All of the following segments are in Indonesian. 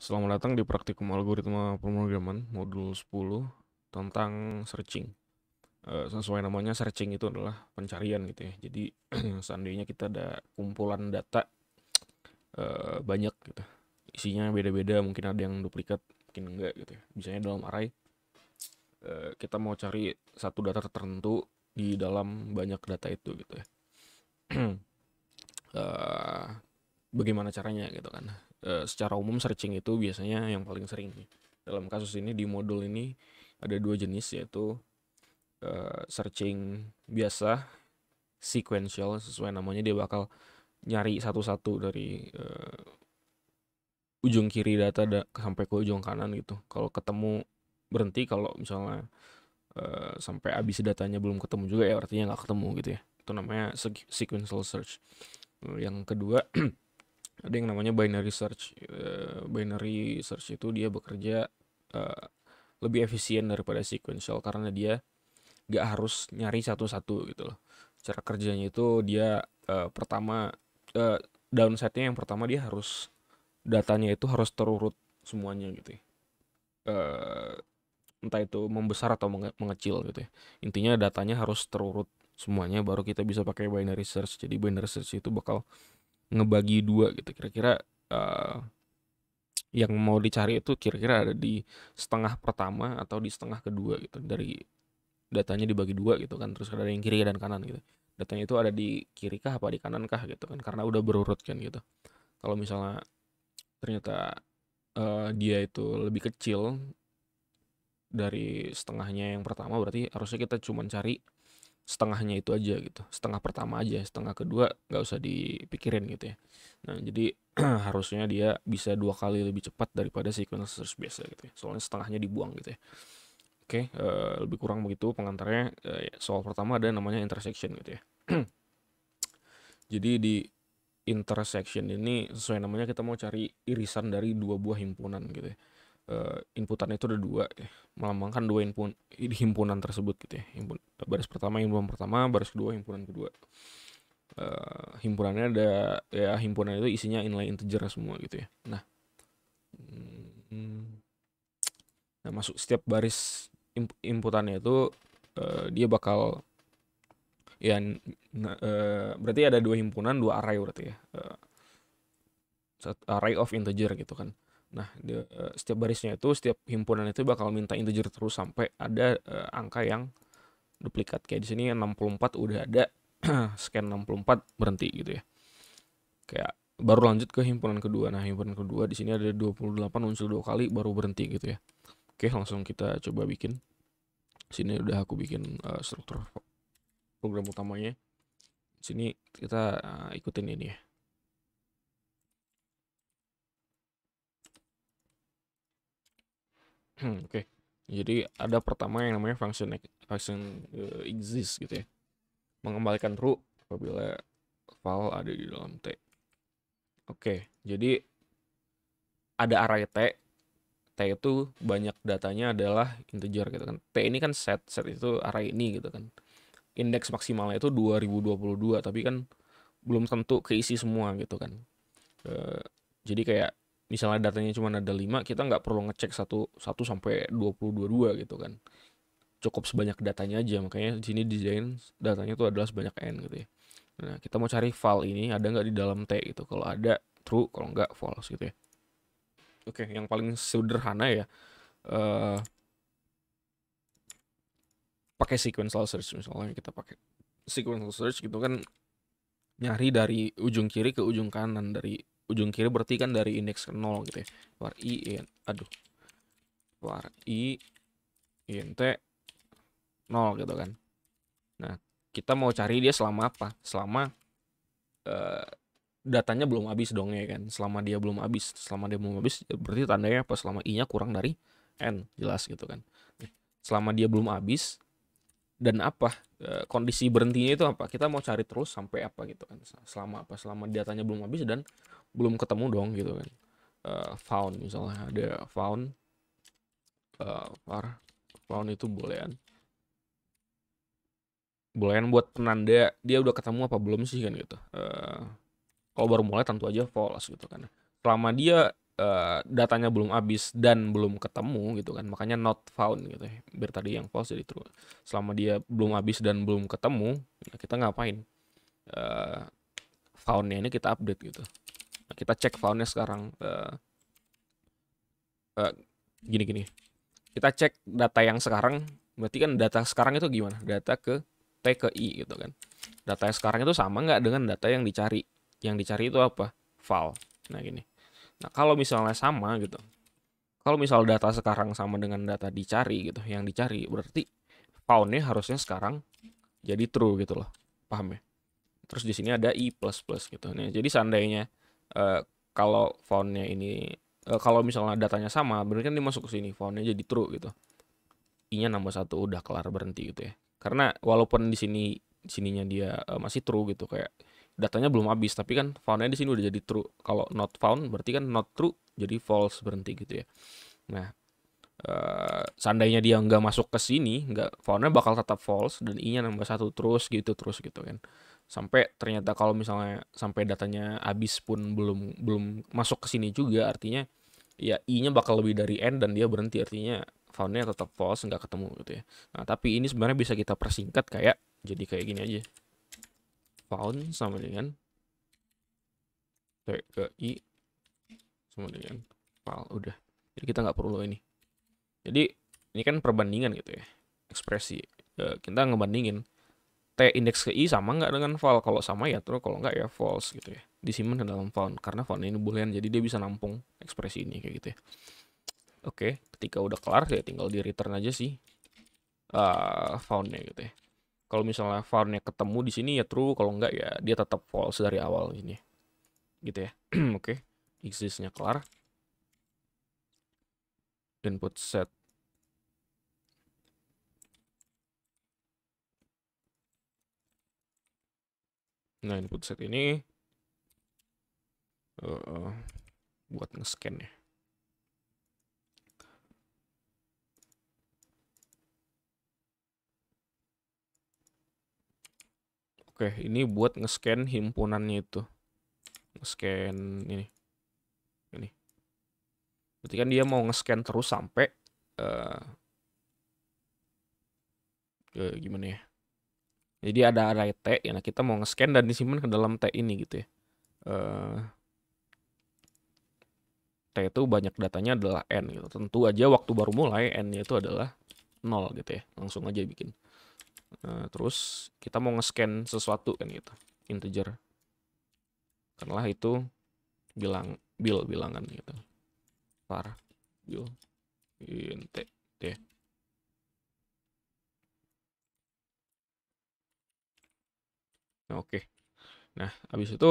Selamat datang di praktikum algoritma pemrograman modul 10 tentang searching. E, sesuai namanya searching itu adalah pencarian gitu ya. Jadi seandainya kita ada kumpulan data e, banyak gitu. Isinya beda-beda, mungkin ada yang duplikat, mungkin enggak gitu ya. Misalnya dalam array e, kita mau cari satu data tertentu di dalam banyak data itu gitu ya. bagaimana caranya gitu kan e, secara umum searching itu biasanya yang paling sering dalam kasus ini di modul ini ada dua jenis yaitu e, searching biasa sequential sesuai namanya dia bakal nyari satu-satu dari e, ujung kiri data da sampai ke ujung kanan gitu kalau ketemu berhenti kalau misalnya uh, sampai habis datanya belum ketemu juga ya artinya nggak ketemu gitu ya itu namanya sequential search yang kedua ada yang namanya binary search. Uh, binary search itu dia bekerja uh, lebih efisien daripada sequential karena dia gak harus nyari satu-satu gitu loh. Cara kerjanya itu dia uh, pertama uh, downside-nya yang pertama dia harus datanya itu harus terurut semuanya gitu. Ya. Uh, entah itu membesar atau menge mengecil gitu ya. Intinya datanya harus terurut semuanya baru kita bisa pakai binary search. Jadi binary search itu bakal ngebagi dua gitu kira-kira uh, yang mau dicari itu kira-kira ada di setengah pertama atau di setengah kedua gitu dari datanya dibagi dua gitu kan terus ada yang kiri dan kanan gitu datanya itu ada di kiri kah apa di kanan kah gitu kan karena udah berurut kan gitu kalau misalnya ternyata uh, dia itu lebih kecil dari setengahnya yang pertama berarti harusnya kita cuma cari setengahnya itu aja gitu setengah pertama aja setengah kedua nggak usah dipikirin gitu ya nah jadi harusnya dia bisa dua kali lebih cepat daripada sequencer biasa gitu ya soalnya setengahnya dibuang gitu ya oke uh, lebih kurang begitu pengantarnya uh, soal pertama ada namanya intersection gitu ya jadi di intersection ini sesuai namanya kita mau cari irisan dari dua buah himpunan gitu ya uh, eh, inputan itu ada dua ya. melambangkan dua input himpunan tersebut gitu ya Himpun, baris pertama himpunan pertama baris kedua himpunan kedua uh, himpunannya ada ya himpunan itu isinya inline integer semua gitu ya nah hmm, nah masuk setiap baris inputannya itu uh, dia bakal ya nah, uh, berarti ada dua himpunan dua array berarti ya uh, array of integer gitu kan Nah, di, uh, eh, setiap barisnya itu, setiap himpunan itu bakal minta integer terus sampai ada uh, angka yang duplikat. Kayak di sini 64 udah ada, scan 64 berhenti gitu ya. Kayak baru lanjut ke himpunan kedua. Nah, himpunan kedua di sini ada 28 unsur dua kali baru berhenti gitu ya. Oke, langsung kita coba bikin. Sini udah aku bikin uh, struktur program utamanya. Sini kita uh, ikutin ini ya. Hmm, oke. Okay. Jadi ada pertama yang namanya function function uh, exist gitu ya. Mengembalikan true apabila file ada di dalam T. Oke, okay. jadi ada array T. T itu banyak datanya adalah integer gitu kan. T ini kan set, set itu array ini gitu kan. Indeks maksimalnya itu 2022 tapi kan belum tentu keisi semua gitu kan. Uh, jadi kayak misalnya datanya cuma ada 5 kita nggak perlu ngecek satu satu sampai dua gitu kan cukup sebanyak datanya aja makanya di sini desain datanya itu adalah sebanyak n gitu ya nah kita mau cari file ini ada nggak di dalam t gitu kalau ada true kalau nggak false gitu ya oke yang paling sederhana ya uh, pakai sequential search misalnya kita pakai sequential search gitu kan nyari dari ujung kiri ke ujung kanan dari ujung kiri berarti kan dari indeks 0 gitu ya. Var i in, aduh. Var i n t 0 gitu kan. Nah, kita mau cari dia selama apa? Selama uh, datanya belum habis dong ya kan. Selama dia belum habis, selama dia belum habis ya berarti tandanya apa? Selama i-nya kurang dari n, jelas gitu kan. Selama dia belum habis dan apa? Eh, kondisi berhentinya itu apa? Kita mau cari terus sampai apa gitu kan. Selama apa? Selama datanya belum habis dan belum ketemu dong gitu kan uh, found misalnya ada found uh, found itu boolean boolean buat penanda dia udah ketemu apa belum sih kan gitu uh, kalau baru mulai tentu aja false gitu kan selama dia uh, datanya belum habis dan belum ketemu gitu kan makanya not found gitu ya biar tadi yang false jadi true selama dia belum habis dan belum ketemu ya kita ngapain uh, foundnya ini kita update gitu kita cek foundnya sekarang uh, uh, gini gini kita cek data yang sekarang berarti kan data sekarang itu gimana data ke T ke I gitu kan data yang sekarang itu sama nggak dengan data yang dicari yang dicari itu apa file nah gini nah kalau misalnya sama gitu kalau misal data sekarang sama dengan data dicari gitu yang dicari berarti foundnya harusnya sekarang jadi true gitu loh paham ya terus di sini ada i plus plus gitu nih jadi seandainya Eh, kalau fontnya ini uh, kalau misalnya datanya sama berarti kan dia masuk ke sini fontnya jadi true gitu i-nya nambah satu udah kelar berhenti gitu ya karena walaupun di sini sininya dia uh, masih true gitu kayak datanya belum habis tapi kan foundnya di sini udah jadi true kalau not found berarti kan not true jadi false berhenti gitu ya nah Uh, seandainya dia nggak masuk ke sini, nggak fontnya bakal tetap false dan i-nya nambah satu terus gitu terus gitu kan sampai ternyata kalau misalnya sampai datanya habis pun belum belum masuk ke sini juga artinya ya i-nya bakal lebih dari n dan dia berhenti artinya foundnya tetap false nggak ketemu gitu ya nah tapi ini sebenarnya bisa kita persingkat kayak jadi kayak gini aja found sama dengan t ke i sama dengan val udah jadi kita nggak perlu ini jadi ini kan perbandingan gitu ya ekspresi eh, kita ngebandingin T indeks ke I sama nggak dengan val? Kalau sama ya true, kalau nggak ya false gitu ya. Disimpan ke dalam font karena font ini boolean jadi dia bisa nampung ekspresi ini kayak gitu ya. Oke, ketika udah kelar ya tinggal di return aja sih uh, eh, foundnya gitu ya. Kalau misalnya foundnya ketemu di sini ya true, kalau nggak ya dia tetap false dari awal ini. Gitu ya. Oke, okay. existnya kelar. Input set Nah input set ini uh, buat nge-scan ya. Oke, ini buat nge-scan himpunannya itu. Nge-scan ini. Ini. Berarti kan dia mau nge-scan terus sampai uh, uh, gimana ya? Jadi ada array T, ya, nah, kita mau nge-scan dan disimpan ke dalam T ini gitu ya. Eh, T itu banyak datanya adalah N gitu. Tentu aja waktu baru mulai N itu adalah 0 gitu ya. Langsung aja bikin. Eh, terus kita mau nge-scan sesuatu kan gitu. Integer. Karena itu bilang bil bilangan gitu. Par bil int. Gitu ya. Nah, oke. Okay. Nah, habis itu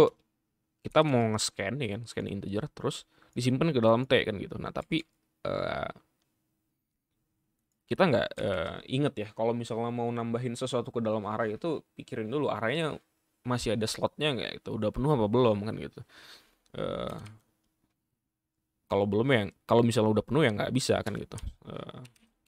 kita mau nge-scan ya kan, scan integer terus disimpan ke dalam T kan gitu. Nah, tapi uh, kita nggak uh, inget ya kalau misalnya mau nambahin sesuatu ke dalam array itu pikirin dulu arraynya masih ada slotnya nggak itu udah penuh apa belum kan gitu uh, kalau belum ya kalau misalnya udah penuh ya nggak bisa kan gitu uh,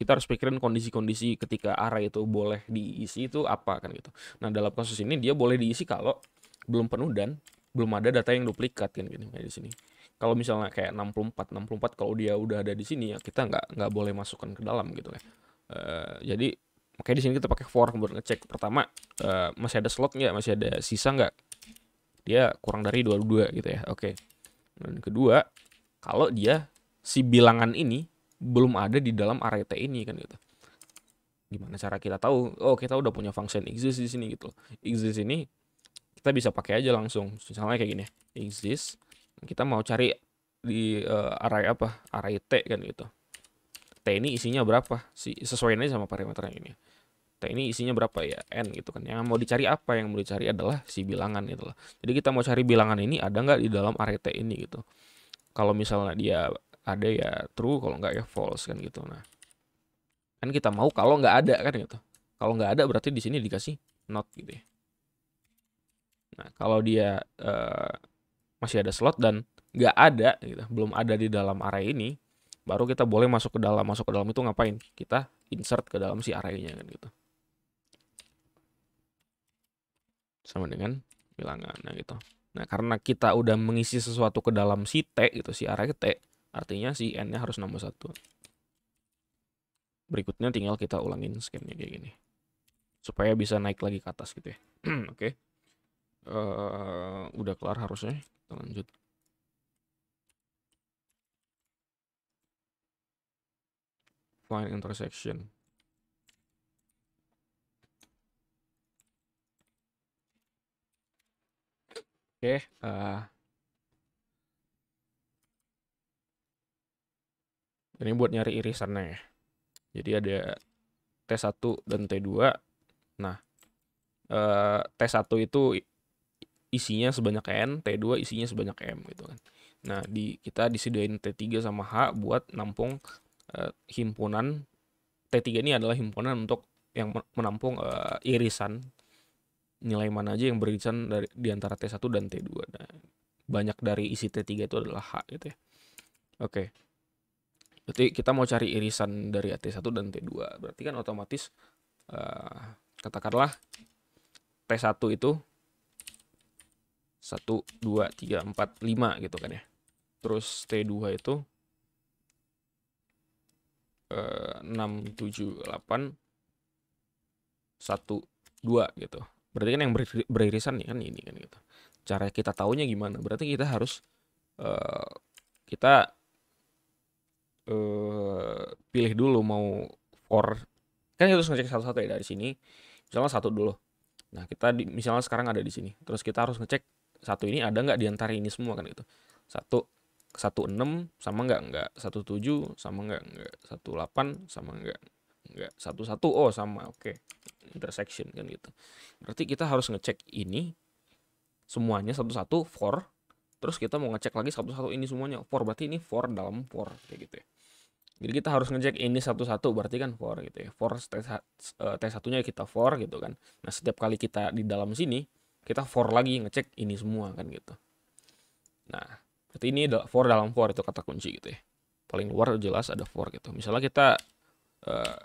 kita harus pikirin kondisi-kondisi ketika array itu boleh diisi itu apa kan gitu. Nah dalam kasus ini dia boleh diisi kalau belum penuh dan belum ada data yang duplikat kan gini gitu, kayak di sini. Kalau misalnya kayak 64, 64 kalau dia udah ada di sini ya kita nggak nggak boleh masukkan ke dalam gitu ya. Uh, jadi makanya di sini kita pakai for buat ngecek pertama uh, masih ada slot nggak, masih ada sisa nggak. Dia kurang dari 22 gitu ya. Oke. Okay. Dan kedua, kalau dia si bilangan ini belum ada di dalam T ini kan gitu gimana cara kita tahu oh kita udah punya function exist di sini gitu exist ini kita bisa pakai aja langsung misalnya kayak gini exist kita mau cari di uh, eh, array apa array t kan gitu t ini isinya berapa sih? Sesuai ini sama parameter yang ini t ini isinya berapa ya n gitu kan yang mau dicari apa yang mau dicari adalah si bilangan gitu loh jadi kita mau cari bilangan ini ada nggak di dalam array t ini gitu kalau misalnya dia ada ya true kalau nggak ya false kan gitu nah kan kita mau kalau nggak ada kan gitu kalau nggak ada berarti di sini dikasih not gitu ya nah kalau dia uh, masih ada slot dan nggak ada gitu belum ada di dalam array ini baru kita boleh masuk ke dalam masuk ke dalam itu ngapain kita insert ke dalam si arraynya kan gitu sama dengan bilangan nah gitu nah karena kita udah mengisi sesuatu ke dalam si t gitu si array t Artinya si n-nya harus nomor satu. Berikutnya tinggal kita ulangin skemnya kayak gini. Supaya bisa naik lagi ke atas gitu ya. Oke. Okay. Uh, eh, udah kelar harusnya. Kita lanjut. Find intersection. Oke, okay, uh, eh, dan ini buat nyari irisannya ya jadi ada T1 dan T2 nah eh, T1 itu isinya sebanyak N T2 isinya sebanyak M gitu kan nah di kita disediain T3 sama H buat nampung eh, himpunan T3 ini adalah himpunan untuk yang menampung eh, irisan nilai mana aja yang beririsan dari di antara T1 dan T2. Nah, banyak dari isi T3 itu adalah H gitu ya. Oke. Okay. Berarti kita mau cari irisan dari T1 dan T2. Berarti kan otomatis uh, katakanlah T1 itu 1, 2, 3, 4, 5 gitu kan ya. Terus T2 itu uh, 6, 7, 8, 1, 2 gitu. Berarti kan yang ber beririsan nih kan ini kan gitu. Cara kita taunya gimana? Berarti kita harus uh, kita uh, pilih dulu mau for kan kita harus ngecek satu-satu ya dari sini misalnya satu dulu nah kita di, misalnya sekarang ada di sini terus kita harus ngecek satu ini ada nggak di antara ini semua kan gitu satu satu enam sama nggak nggak satu tujuh sama nggak nggak satu delapan sama nggak nggak satu satu oh sama oke okay. intersection kan gitu berarti kita harus ngecek ini semuanya satu satu for terus kita mau ngecek lagi satu-satu ini semuanya for berarti ini for dalam for kayak gitu ya jadi kita harus ngecek ini satu-satu berarti kan for gitu ya. For e, t satunya kita for gitu kan. Nah setiap kali kita di dalam sini kita for lagi ngecek ini semua kan gitu. Nah berarti ini for dalam for itu kata kunci gitu ya. Paling luar jelas ada for gitu. Misalnya kita uh,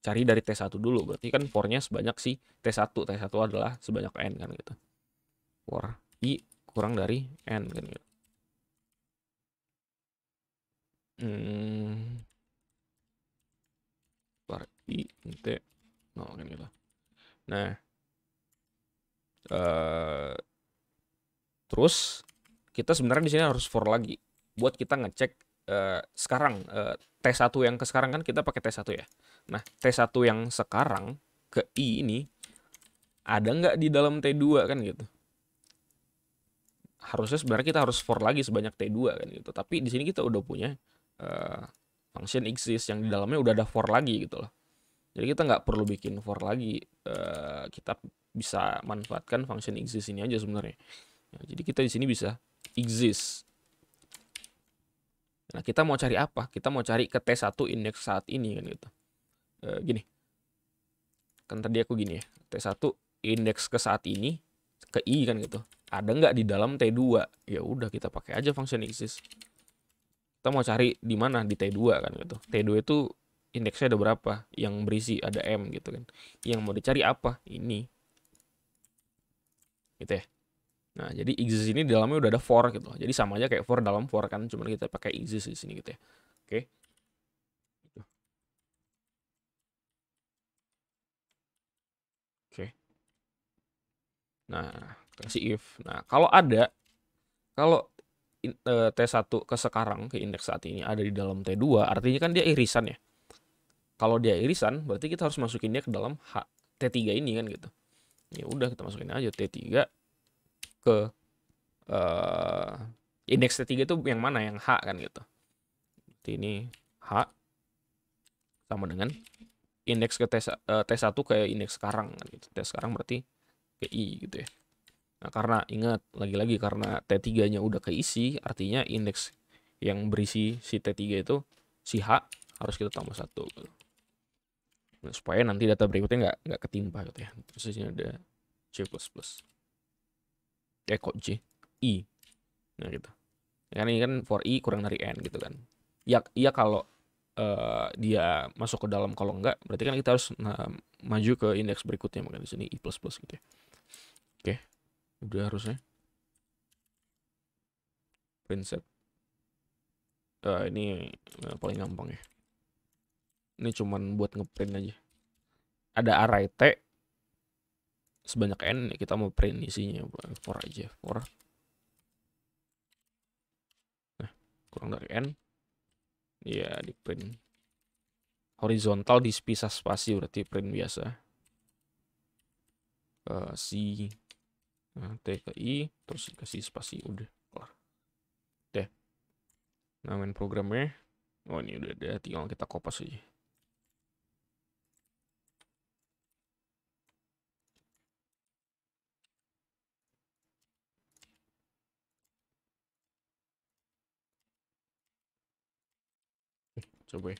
cari dari t1 dulu berarti kan fornya sebanyak si t1. T1 adalah sebanyak n kan gitu. For i kurang dari n kan gitu. Hmm. Bar i t no kan gitu. Nah. Uh, terus kita sebenarnya di sini harus for lagi buat kita ngecek uh, sekarang uh, eh, T1 yang ke sekarang kan kita pakai T1 ya. Nah, T1 yang sekarang ke I ini ada nggak di dalam T2 kan gitu harusnya sebenarnya kita harus for lagi sebanyak T2 kan gitu. Tapi di sini kita udah punya uh, function exist yang di dalamnya udah ada for lagi gitu loh. Jadi kita nggak perlu bikin for lagi. Uh, kita bisa manfaatkan function exist ini aja sebenarnya. Ya, jadi kita di sini bisa exist. Nah, kita mau cari apa? Kita mau cari ke T1 index saat ini kan gitu. uh, gini. Kan tadi aku gini ya. T1 index ke saat ini ke i kan gitu ada nggak di dalam T2 ya udah kita pakai aja function exist kita mau cari di mana di T2 kan gitu T2 itu indeksnya ada berapa yang berisi ada M gitu kan yang mau dicari apa ini gitu ya nah jadi exist ini di dalamnya udah ada for gitu jadi sama aja kayak for dalam for kan cuman kita pakai exist di sini gitu ya oke okay. Nah, si if. Nah, kalau ada kalau eh, T1 ke sekarang ke indeks saat ini ada di dalam T2, artinya kan dia irisan ya. Kalau dia irisan, berarti kita harus masukin dia ke dalam H, T3 ini kan gitu. Ya udah kita masukin aja T3 ke uh, indeks T3 itu yang mana? Yang H kan gitu. Berarti ini H sama dengan indeks ke T, eh, T1 ke indeks sekarang kan gitu. T sekarang berarti ke I gitu ya. Nah, karena ingat lagi-lagi karena T3-nya udah keisi, artinya indeks yang berisi si T3 itu si H harus kita tambah satu gitu. Nah, supaya nanti data berikutnya nggak nggak ketimpa gitu ya. Terus ini ada C++. Eh kok C I. Nah gitu. Ya karena ini kan for I kurang dari N gitu kan. Ya, ya kalau uh, dia masuk ke dalam kalau enggak berarti kan kita harus nah, maju ke indeks berikutnya Makanya di sini i plus plus gitu ya oke okay udah harusnya prinsip uh, eh, ini uh, paling gampang ya ini cuman buat ngeprint aja ada array t sebanyak n ya kita mau print isinya for aja for nah kurang dari n ya di print horizontal di spasi berarti print biasa uh, si Nah, TKI terus dikasih spasi udah kelar. Deh. Nah, main programnya. Oh, ini udah ada, tinggal kita kopas aja. Eh, coba ya.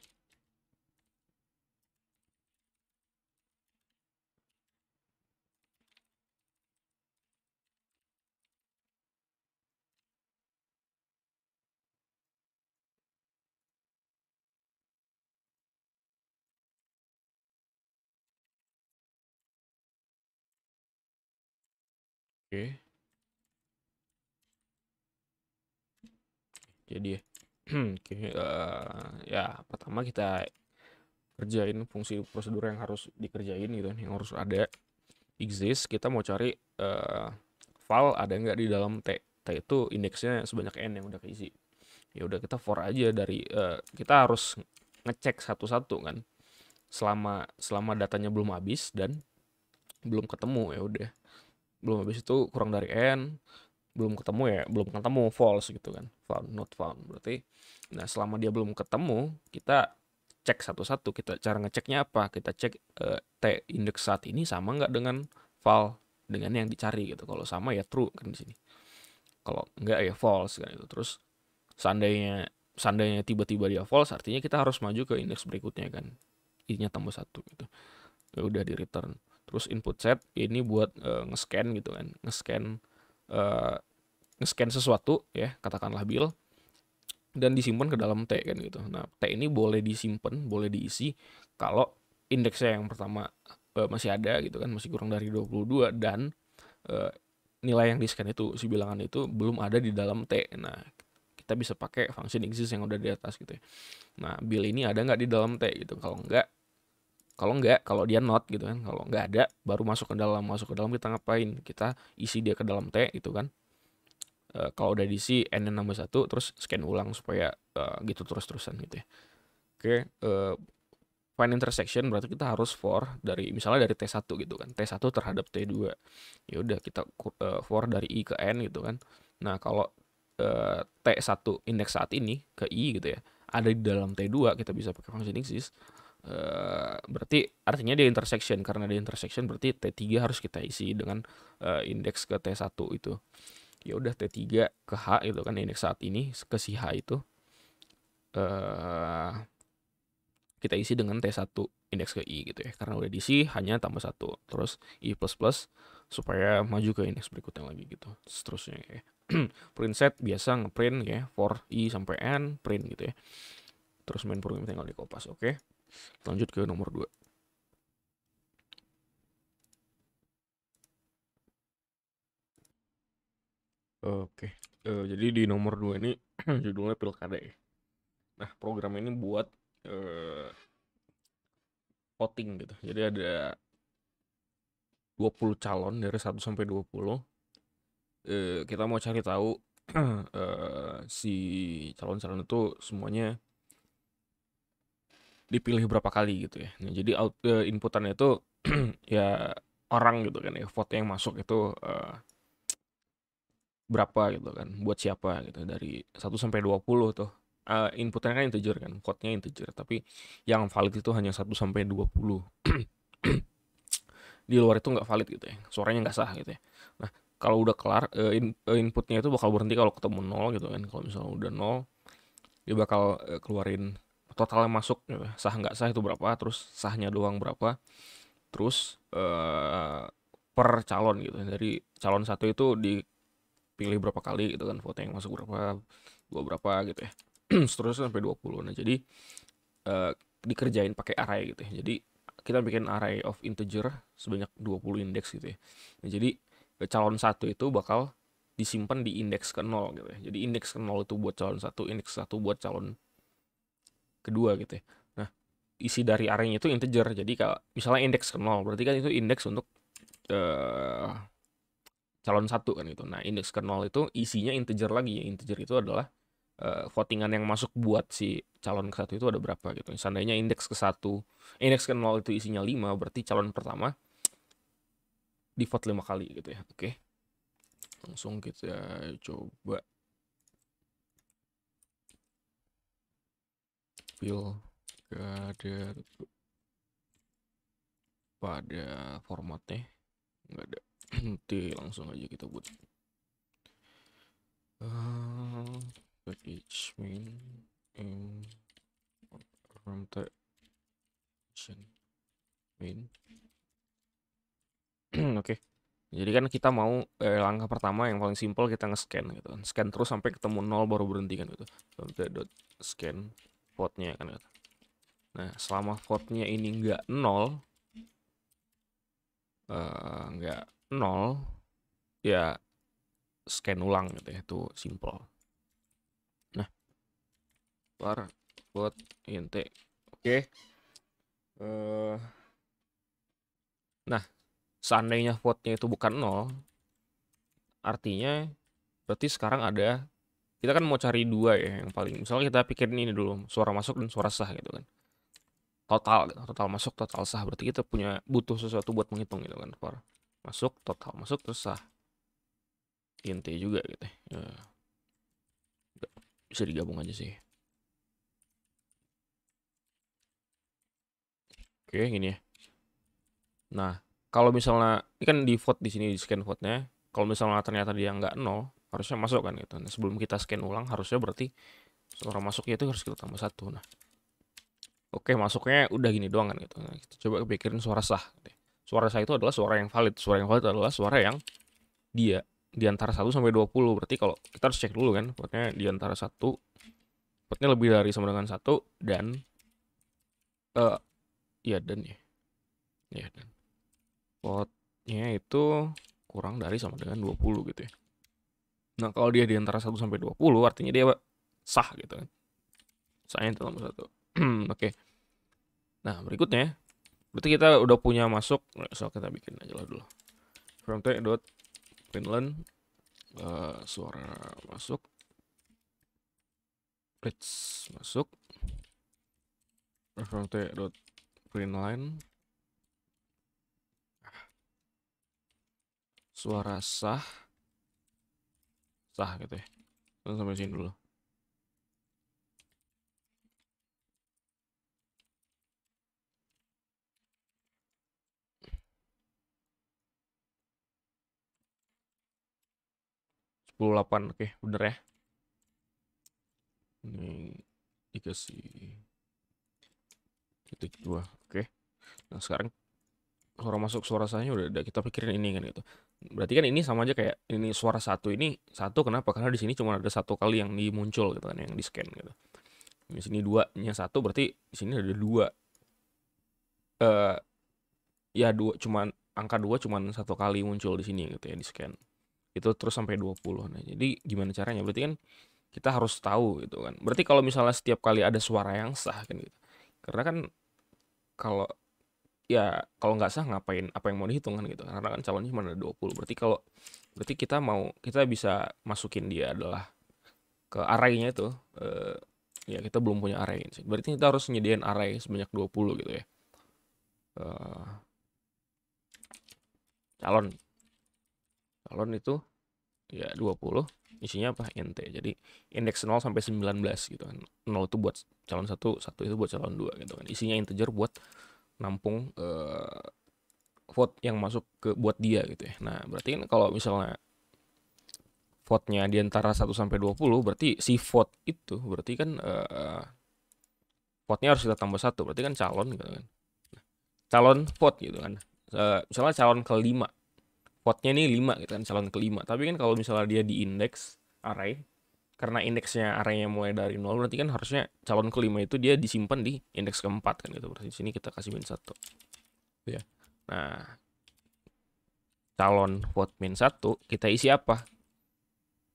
okay. jadi okay, uh, ya pertama kita kerjain fungsi prosedur yang harus dikerjain gitu yang harus ada exist kita mau cari uh, file ada nggak di dalam t t itu indeksnya sebanyak n yang udah keisi ya udah kita for aja dari uh, kita harus ngecek satu-satu kan selama selama datanya belum habis dan belum ketemu ya udah belum habis itu kurang dari n belum ketemu ya belum ketemu false gitu kan found not found berarti nah selama dia belum ketemu kita cek satu-satu kita cara ngeceknya apa kita cek uh, t indeks saat ini sama nggak dengan val dengan yang dicari gitu kalau sama ya true kan di sini kalau nggak ya false kan itu terus seandainya seandainya tiba-tiba dia false artinya kita harus maju ke indeks berikutnya kan ini tambah satu gitu ya udah di return terus input set ini buat uh, nge-scan gitu kan nge-scan uh, nge-scan sesuatu ya katakanlah bill dan disimpan ke dalam T kan gitu nah T ini boleh disimpan boleh diisi kalau indeksnya yang pertama uh, masih ada gitu kan masih kurang dari 22 dan uh, nilai yang di scan itu si bilangan itu belum ada di dalam T nah kita bisa pakai function exist yang udah di atas gitu ya. Nah, bill ini ada nggak di dalam T gitu. Kalau nggak, kalau enggak kalau dia not gitu kan kalau enggak ada baru masuk ke dalam masuk ke dalam kita ngapain kita isi dia ke dalam T gitu kan e, kalau udah diisi n nambah satu terus scan ulang supaya e, gitu terus terusan gitu ya oke e, eh, find intersection berarti kita harus for dari misalnya dari T1 gitu kan T1 terhadap T2 ya udah kita e, for dari i ke n gitu kan nah kalau e, T1 indeks saat ini ke i gitu ya ada di dalam T2 kita bisa pakai function exist Eh, berarti artinya dia intersection karena dia intersection berarti T3 harus kita isi dengan uh, indeks ke T1 itu. Ya udah T3 ke H itu kan indeks saat ini ke si H itu uh, kita isi dengan T1 indeks ke I gitu ya. Karena udah diisi hanya tambah satu terus I++ plus plus supaya maju ke indeks berikutnya lagi gitu. Seterusnya ya. print set biasa ngeprint ya for I sampai N print gitu ya. Terus main program tinggal di pas oke. Okay? Lanjut ke nomor 2. Oke, uh, jadi di nomor 2 ini judulnya Pilkada ya. Nah, program ini buat uh, voting gitu. Jadi ada 20 calon dari 1 sampai 20. Uh, eh, kita mau cari tahu uh, si calon-calon itu semuanya dipilih berapa kali gitu ya. Nah, jadi out, uh, inputannya itu ya orang gitu kan ya, vote yang masuk itu uh, berapa gitu kan, buat siapa gitu dari 1 sampai 20 tuh. Uh, inputannya kan integer kan, vote-nya integer, tapi yang valid itu hanya 1 sampai 20. Di luar itu nggak valid gitu ya, suaranya nggak sah gitu ya. Nah, kalau udah kelar uh, in, uh, inputnya itu bakal berhenti kalau ketemu nol gitu kan kalau misalnya udah nol dia bakal keluarin total yang masuk eh, sah nggak sah itu berapa terus sahnya doang berapa terus eh, per calon gitu dari calon satu itu dipilih berapa kali gitu kan voting masuk berapa dua berapa gitu ya seterusnya sampai 20 nah jadi eh, dikerjain pakai array gitu ya jadi kita bikin array of integer sebanyak 20 indeks gitu ya nah, jadi eh, calon satu itu bakal disimpan di indeks ke nol gitu ya jadi indeks ke nol itu buat calon satu indeks satu buat calon kedua gitu ya. Nah, isi dari arraynya itu integer. Jadi kalau misalnya indeks ke 0, berarti kan itu indeks untuk uh, calon satu kan gitu. Nah, indeks ke 0 itu isinya integer lagi. Integer itu adalah uh, votingan yang masuk buat si calon ke satu itu ada berapa gitu. Seandainya indeks ke satu, indeks ke 0 itu isinya 5, berarti calon pertama di vote 5 kali gitu ya. Oke. Okay langsung kita coba ke ada pada formatnya enggak ada nanti langsung aja kita buat uh, eh, package main m main oke okay. jadi kan kita mau eh, langkah pertama yang paling simpel kita nge-scan gitu kan. scan terus sampai ketemu nol baru berhenti kan gitu dot scan vote-nya kan gitu. nah selama vote-nya ini nggak nol uh, nol ya scan ulang gitu ya itu simple nah var buat int oke okay. uh, eh, nah seandainya vote-nya itu bukan nol artinya berarti sekarang ada kita kan mau cari dua ya yang paling misalnya kita pikirin ini dulu suara masuk dan suara sah gitu kan total gitu, total masuk total sah berarti kita punya butuh sesuatu buat menghitung gitu kan suara masuk total masuk terus sah inti juga gitu ya. bisa digabung aja sih oke gini ya nah kalau misalnya ini kan di vote di sini di scan vote nya kalau misalnya ternyata dia nggak nol harusnya masuk kan gitu nah, sebelum kita scan ulang harusnya berarti suara masuknya itu harus kita tambah satu nah oke masuknya udah gini doang kan gitu nah, kita coba pikirin suara sah gitu ya. suara sah itu adalah suara yang valid suara yang valid adalah suara yang dia di antara 1 sampai 20 berarti kalau kita harus cek dulu kan buatnya di antara 1 buatnya lebih dari sama dengan 1 dan eh uh, ya dan ya ya dan potnya itu kurang dari sama dengan 20 gitu ya Nah, kalau dia di antara 1 sampai 20 artinya dia sah gitu kan. Sahnya itu nomor 1. Oke. Nah, berikutnya berarti kita udah punya masuk so kita bikin aja lah dulu. From dot Finland uh, suara masuk let's masuk from dot Finland ah. suara sah sah gitu ya langsung sampai sini dulu sepuluh delapan oke bener ya ini dikasih titik dua oke nah sekarang suara masuk suara saya udah kita pikirin ini kan gitu berarti kan ini sama aja kayak ini suara satu ini satu kenapa karena di sini cuma ada satu kali yang dimuncul gitu kan yang di scan gitu di sini dua nya satu berarti di sini ada dua uh, ya dua cuman angka dua cuman satu kali muncul di sini gitu ya di scan itu terus sampai 20 nah jadi gimana caranya berarti kan kita harus tahu gitu kan berarti kalau misalnya setiap kali ada suara yang sah kan gitu karena kan kalau ya kalau nggak sah ngapain apa yang mau dihitung kan gitu karena kan calonnya cuma ada 20 berarti kalau berarti kita mau kita bisa masukin dia adalah ke arraynya itu eh, ya kita belum punya array sih berarti kita harus nyediain array sebanyak 20 gitu ya eh, calon calon itu ya 20 isinya apa int jadi indeks 0 sampai 19 gitu kan 0 itu buat calon satu satu itu buat calon dua gitu kan isinya integer buat nampung uh, vote yang masuk ke buat dia gitu ya. Nah, berarti kan kalau misalnya vote-nya di antara 1 sampai 20 berarti si vote itu berarti kan uh, vote-nya harus kita tambah satu berarti kan calon gitu kan. calon vote gitu kan. Uh, misalnya calon kelima. Vote-nya ini 5 gitu kan, calon kelima. Tapi kan kalau misalnya dia di indeks array karena indeksnya areanya mulai dari nol berarti kan harusnya calon kelima itu dia disimpan di indeks keempat kan gitu berarti di sini kita kasih min satu ya nah calon vote min satu kita isi apa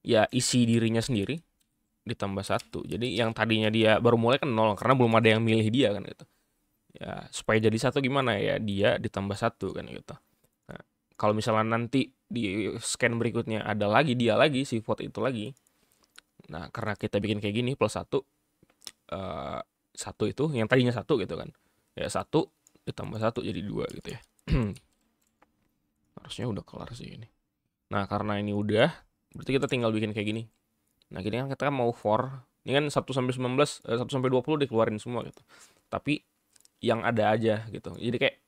ya isi dirinya sendiri ditambah satu jadi yang tadinya dia baru mulai kan nol karena belum ada yang milih dia kan gitu ya supaya jadi satu gimana ya dia ditambah satu kan gitu nah, kalau misalnya nanti di scan berikutnya ada lagi dia lagi si vote itu lagi Nah, karena kita bikin kayak gini plus satu, uh, satu itu yang tadinya satu gitu kan, ya satu ditambah satu jadi dua gitu ya. Harusnya udah kelar sih ini. Nah, karena ini udah, berarti kita tinggal bikin kayak gini. Nah, gini kan kita kan mau for, ini kan 1 sampai 19, eh, 1 sampai 20 dikeluarin semua gitu. Tapi yang ada aja gitu. Jadi kayak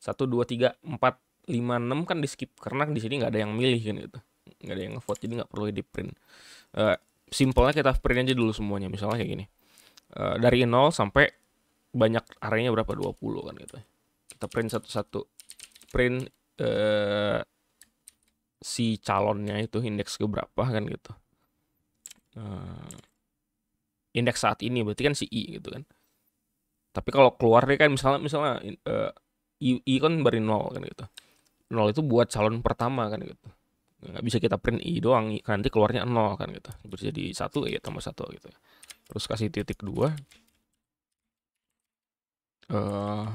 satu dua tiga empat lima enam kan di skip karena di sini nggak ada yang milih kan gitu. Nggak ada yang vote jadi nggak perlu di print. Uh, simpelnya kita print aja dulu semuanya misalnya kayak gini e, dari nol sampai banyak arenya berapa 20 kan gitu kita print satu-satu print e, si calonnya itu indeks ke berapa kan gitu e, indeks saat ini berarti kan si i gitu kan tapi kalau keluar deh kan misalnya misalnya e, i, i kan beri nol kan gitu nol itu buat calon pertama kan gitu nggak bisa kita print i doang kan, nanti keluarnya nol kan gitu jadi satu ya tambah satu gitu terus kasih titik dua uh,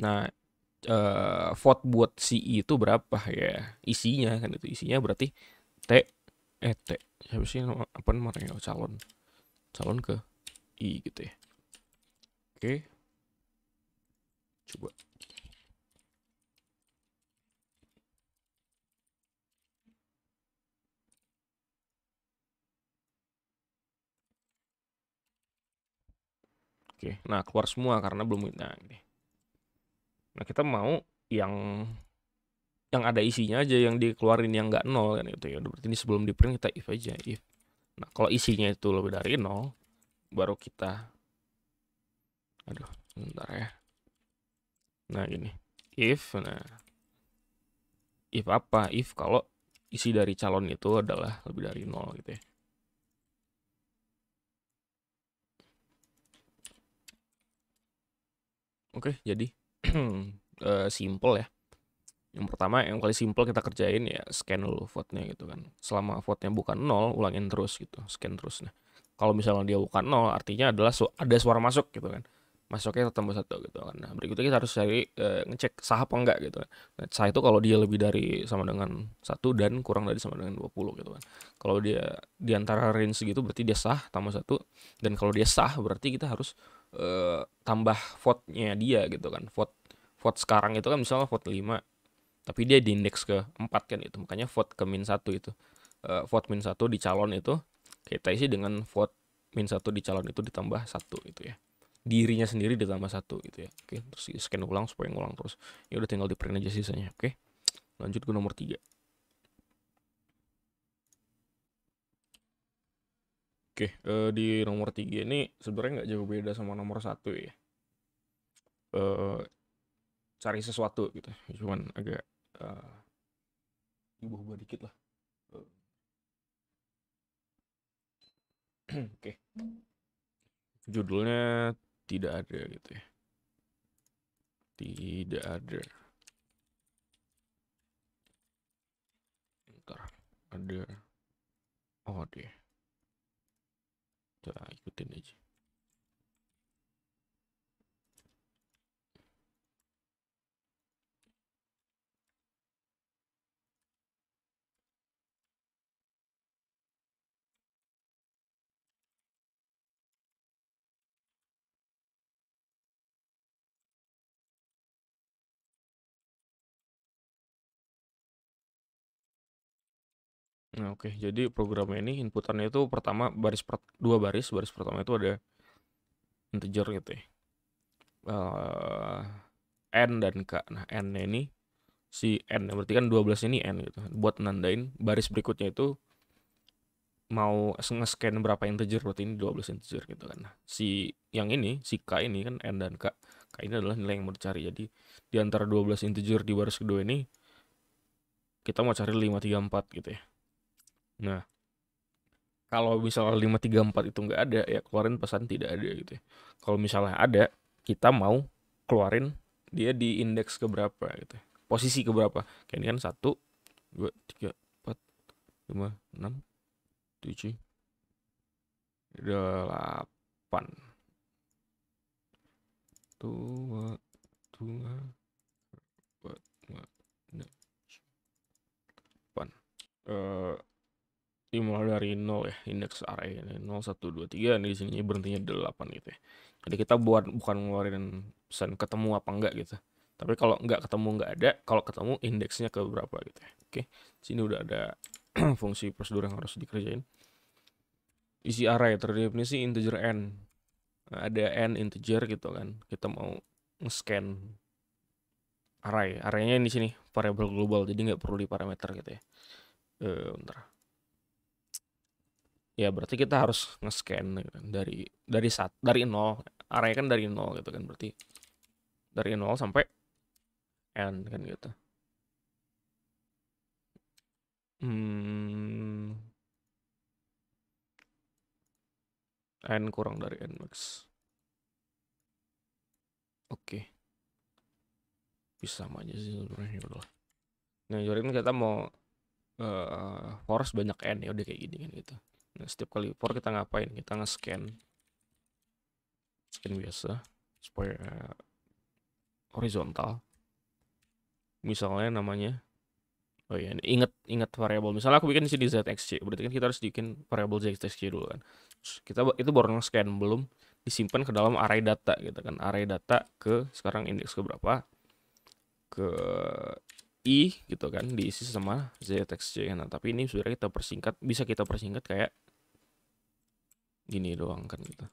nah uh, vote buat si i itu berapa ya isinya kan itu isinya berarti t eh t siapa sih apa namanya calon calon ke i gitu ya oke okay. coba Oke. Nah, keluar semua karena belum nah ini. Nah, kita mau yang yang ada isinya aja yang dikeluarin yang nggak nol kan itu ya. Berarti ini sebelum di print kita if aja if. Nah, kalau isinya itu lebih dari nol baru kita aduh, sebentar ya. Nah, gini. If nah if apa? If kalau isi dari calon itu adalah lebih dari nol gitu ya. Oke, okay, jadi uh, simple ya. Yang pertama, yang paling simple kita kerjain ya scan dulu vote-nya gitu kan. Selama vote-nya bukan nol, ulangin terus gitu, scan terus. Nah, kalau misalnya dia bukan nol, artinya adalah su ada suara masuk gitu kan. Masuknya tetap satu gitu kan. Nah, berikutnya kita harus cari uh, ngecek sah apa enggak gitu kan. Nah, sah itu kalau dia lebih dari sama dengan satu dan kurang dari sama dengan 20 gitu kan. Kalau dia di antara range gitu berarti dia sah tambah satu dan kalau dia sah berarti kita harus uh, tambah vote-nya dia gitu kan. Vote vote sekarang itu kan misalnya vote 5 tapi dia diindeks ke 4 kan itu. Makanya vote ke min 1 itu. Uh, vote min satu di calon itu kita isi dengan vote min satu di calon itu ditambah satu itu ya. Dirinya sendiri ditambah satu itu ya. Oke, terus scan ulang supaya ngulang terus. Ya udah tinggal di print aja sisanya, oke. Lanjut ke nomor tiga Oke, uh, di nomor 3 ini sebenarnya nggak jauh beda sama nomor satu ya. Uh, cari sesuatu gitu, cuman agak uh, eh, ubah dikit lah. Oke, okay. judulnya tidak ada gitu ya. Tidak ada. Ntar ada. Oh deh. 对啊，个点那劲。oke. Jadi program ini inputannya itu pertama baris per, dua baris, baris pertama itu ada integer gitu ya. Uh, n dan k. Nah, n ini si n berarti kan 12 ini n gitu. Buat nandain baris berikutnya itu mau nge-scan berapa integer berarti ini 12 integer gitu kan. Nah, si yang ini si k ini kan n dan k. K ini adalah nilai yang mau dicari. Jadi di antara 12 integer di baris kedua ini kita mau cari 534 gitu ya. Nah, kalau misalnya 534 itu nggak ada, ya keluarin pesan tidak ada gitu ya. Kalau misalnya ada, kita mau keluarin dia di indeks ke berapa gitu ya. Posisi berapa? Kayak ini kan 1, 2, 3, 4, 5, 6, 7, 8. 2, 2, 4, 5, 6, 7, 8. Eh, dimulai dari nol ya indeks array ini satu dua tiga 3 di sini berhentinya delapan gitu ya. Jadi kita buat bukan ngeluarin pesan ketemu apa enggak gitu. Tapi kalau enggak ketemu enggak ada, kalau ketemu indeksnya ke berapa gitu ya. Oke, sini udah ada fungsi prosedur yang harus dikerjain. Isi array ya, terdefinisi integer n. Nah, ada n integer gitu kan. Kita mau nge-scan array. Arraynya di sini variable global, jadi nggak perlu di parameter gitu ya. Eh, bentar ya berarti kita harus nge-scan gitu, kan, dari dari saat dari nol arahnya kan dari nol gitu kan berarti dari nol sampai n kan gitu hmm, n kurang dari n max oke bisa sama aja sih sebenarnya udah nah jadi kan kita mau uh, force banyak n ya udah kayak gini kan gitu Nah, setiap kali for kita ngapain? Kita nge-scan. Scan biasa supaya horizontal. Misalnya namanya Oh iya, inget inget variabel. Misalnya aku bikin di sini zxc, berarti kan kita harus bikin variabel zxc dulu kan. Terus kita itu baru nge-scan belum disimpan ke dalam array data gitu kan. Array data ke sekarang indeks ke berapa? Ke i gitu kan diisi sama z x nah tapi ini sebenarnya kita persingkat bisa kita persingkat kayak gini doang kan gitu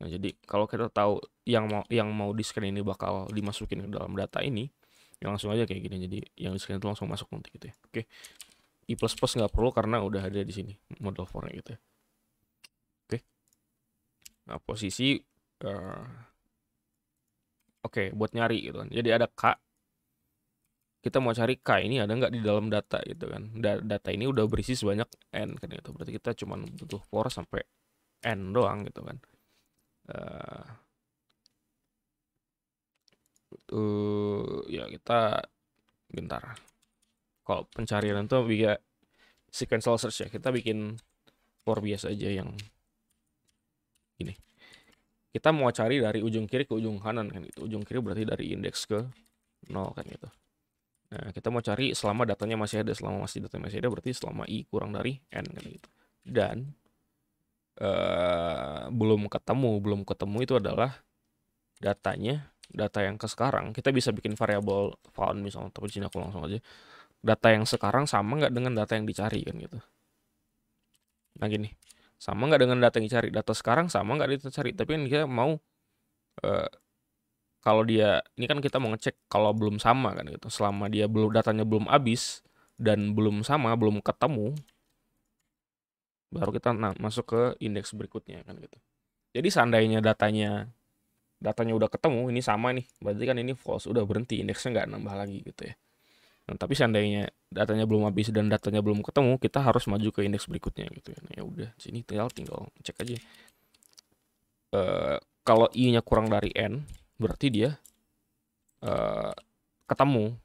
nah jadi kalau kita tahu yang mau yang mau di scan ini bakal dimasukin ke dalam data ini ya langsung aja kayak gini jadi yang di scan itu langsung masuk nanti gitu ya oke i plus plus nggak perlu karena udah ada di sini model formnya gitu ya oke nah posisi uh, oke okay, buat nyari gitu kan jadi ada k kita mau cari K ini ada nggak di hmm. dalam data gitu kan. Da data ini udah berisi sebanyak N kan gitu. Berarti kita cuma butuh for sampai N doang gitu kan. Uh, uh, ya kita bentar. Kalau pencarian itu via sequential search ya. Kita bikin for bias aja yang ini. Kita mau cari dari ujung kiri ke ujung kanan kan itu Ujung kiri berarti dari indeks ke nol kan gitu. Nah, kita mau cari selama datanya masih ada, selama masih datanya masih ada berarti selama i kurang dari n kan gitu. Dan uh, belum ketemu, belum ketemu itu adalah datanya, data yang ke sekarang. Kita bisa bikin variabel found misalnya, tapi sini aku langsung aja. Data yang sekarang sama nggak dengan data yang dicari kan gitu. Nah gini, sama nggak dengan data yang dicari? Data sekarang sama nggak dicari? Tapi kan kita mau uh, kalau dia ini kan kita mau ngecek kalau belum sama kan gitu. Selama dia belum datanya belum habis dan belum sama, belum ketemu baru kita nah, masuk ke indeks berikutnya kan gitu. Jadi seandainya datanya datanya udah ketemu, ini sama nih. Berarti kan ini false, udah berhenti indeksnya nggak nambah lagi gitu ya. Nah, tapi seandainya datanya belum habis dan datanya belum ketemu, kita harus maju ke indeks berikutnya gitu ya. Nah, ya udah, sini tinggal tinggal cek aja. Uh, kalau i-nya kurang dari n, berarti dia uh, ketemu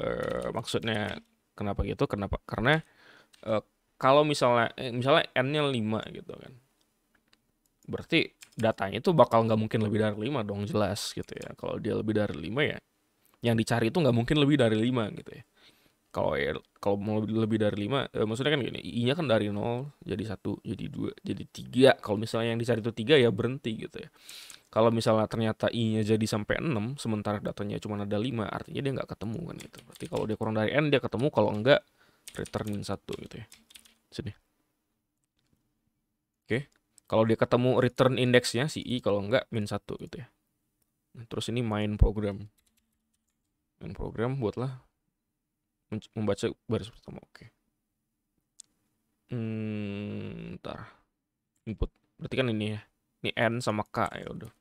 uh, maksudnya kenapa gitu kenapa karena uh, kalau misalnya misalnya n-nya 5 gitu kan berarti datanya itu bakal nggak mungkin lebih dari 5 dong jelas gitu ya kalau dia lebih dari 5 ya yang dicari itu nggak mungkin lebih dari 5 gitu ya kalau ya, kalau mau lebih dari 5 eh, maksudnya kan gini i-nya kan dari 0 jadi 1 jadi 2 jadi 3 kalau misalnya yang dicari itu 3 ya berhenti gitu ya kalau misalnya ternyata i-nya jadi sampai 6 sementara datanya cuma ada 5, artinya dia nggak ketemu kan gitu. Berarti kalau dia kurang dari n dia ketemu, kalau enggak returnin satu gitu ya. Sini. Oke. Kalau dia ketemu return indexnya si i kalau enggak min satu gitu ya. Nah, terus ini main program. Main program buatlah membaca baris pertama. Oke. Hmm, ntar input. Berarti kan ini ya. Ini n sama k ya udah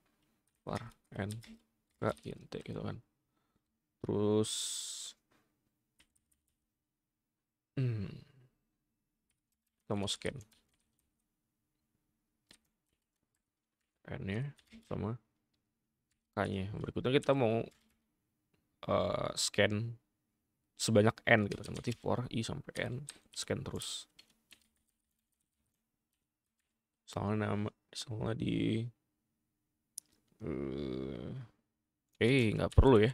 var n k int gitu kan terus hmm, kita mau scan n nya sama k nya berikutnya kita mau uh, scan sebanyak n gitu kan berarti for i sampai n scan terus soalnya nama soalnya di Eh, eh, nggak perlu ya.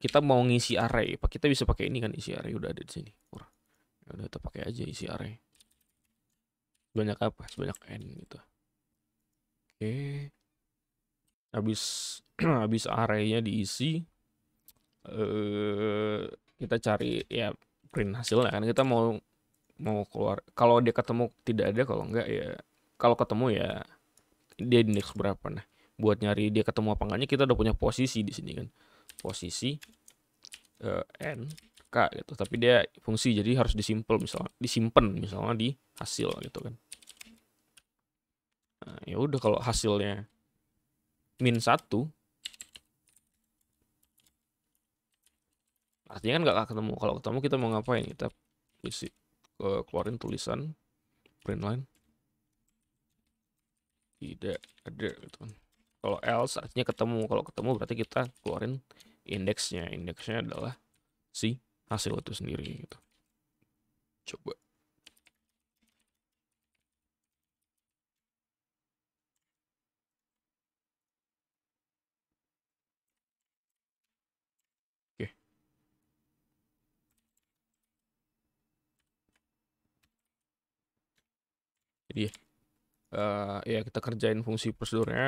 Kita mau ngisi array, Pak. Kita bisa pakai ini kan isi array udah ada di sini. Ya udah kita pakai aja isi array. Banyak apa? Sebanyak n gitu. Oke. Habis habis arraynya diisi eh kita cari ya print hasilnya kan kita mau mau keluar kalau dia ketemu tidak ada kalau enggak ya kalau ketemu ya dia di index berapa nah buat nyari dia ketemu apa enggaknya kita udah punya posisi di sini kan posisi uh, n k gitu tapi dia fungsi jadi harus disimpel misalnya disimpan misalnya di hasil gitu kan nah, ya udah kalau hasilnya min satu artinya kan nggak ketemu kalau ketemu kita mau ngapain kita isi uh, keluarin tulisan print line tidak ada gitu kan kalau else artinya ketemu. Kalau ketemu berarti kita keluarin indeksnya. Indeksnya adalah si hasil itu sendiri gitu. Coba. jadi uh, ya kita kerjain fungsi prosedurnya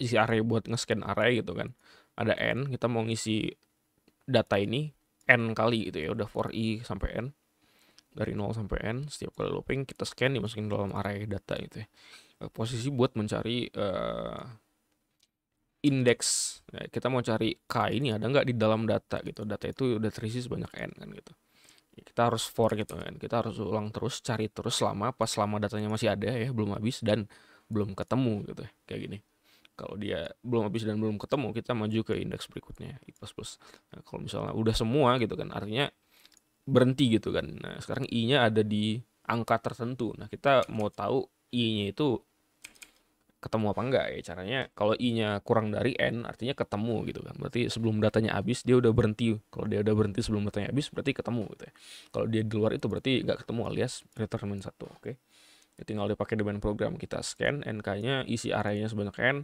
isi array e buat nge-scan array e gitu kan. Ada n, kita mau ngisi data ini n kali gitu ya, udah for i sampai n. Dari 0 sampai n, setiap kali looping kita scan dimasukin dalam array e data itu ya. Posisi buat mencari uh, indeks. Nah, kita mau cari k ini ada nggak di dalam data gitu. Data itu udah terisi sebanyak n kan gitu ya, kita harus for gitu kan kita harus ulang terus cari terus selama pas selama datanya masih ada ya belum habis dan belum ketemu gitu ya, kayak gini kalau dia belum habis dan belum ketemu kita maju ke indeks berikutnya I++ nah, kalau misalnya udah semua gitu kan artinya berhenti gitu kan nah sekarang i-nya ada di angka tertentu nah kita mau tahu i-nya itu ketemu apa enggak ya caranya kalau i-nya kurang dari n artinya ketemu gitu kan berarti sebelum datanya habis dia udah berhenti kalau dia udah berhenti sebelum datanya habis berarti ketemu gitu ya kalau dia di luar itu berarti nggak ketemu alias return satu oke okay? ya tinggal dipakai dengan program kita scan nk-nya isi arraynya sebanyak n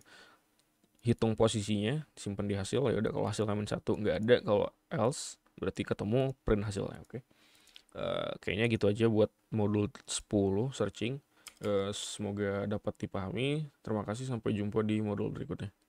hitung posisinya simpan di hasil ya udah kalau hasilnya min satu nggak ada kalau else berarti ketemu print hasilnya oke okay? uh, eh, kayaknya gitu aja buat modul 10 searching uh, semoga dapat dipahami terima kasih sampai jumpa di modul berikutnya